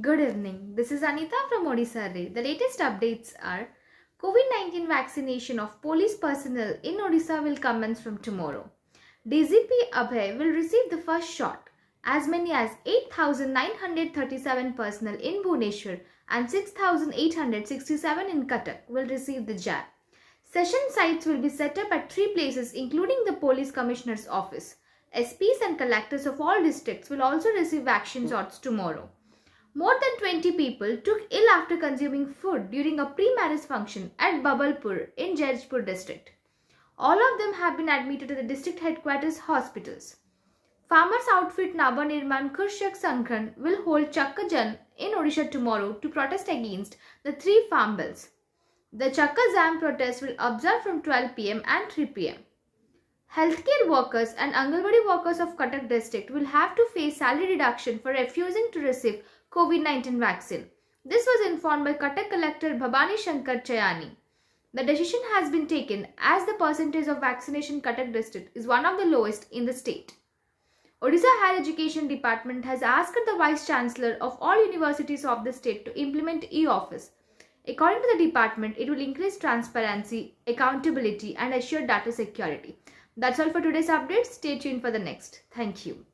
Good evening. This is Anita from Odisha Ray. The latest updates are COVID-19 vaccination of police personnel in Odisha will commence from tomorrow. DZP Abhay will receive the first shot. As many as 8,937 personnel in Bhuneshwar and 6,867 in Cuttack will receive the jab. Session sites will be set up at three places including the Police Commissioner's Office. SPs and collectors of all districts will also receive vaccine shots tomorrow. More than 20 people took ill after consuming food during a pre-marriage function at Babalpur in Jaijpur district. All of them have been admitted to the district headquarters hospitals. Farmers outfit Naba Nirman Kurshak Sankran will hold Chakka Jan in Odisha tomorrow to protest against the three farm bills. The Chakka Jan protest will observe from 12 pm and 3 pm. Healthcare workers and Angalwadi workers of Cuttack district will have to face salary reduction for refusing to receive COVID-19 vaccine. This was informed by Katak collector Bhabani Shankar Chayani. The decision has been taken as the percentage of vaccination Katak district is one of the lowest in the state. Odisha Higher Education Department has asked the Vice Chancellor of all universities of the state to implement e-office. According to the department, it will increase transparency, accountability and assure data security. That's all for today's update. Stay tuned for the next. Thank you.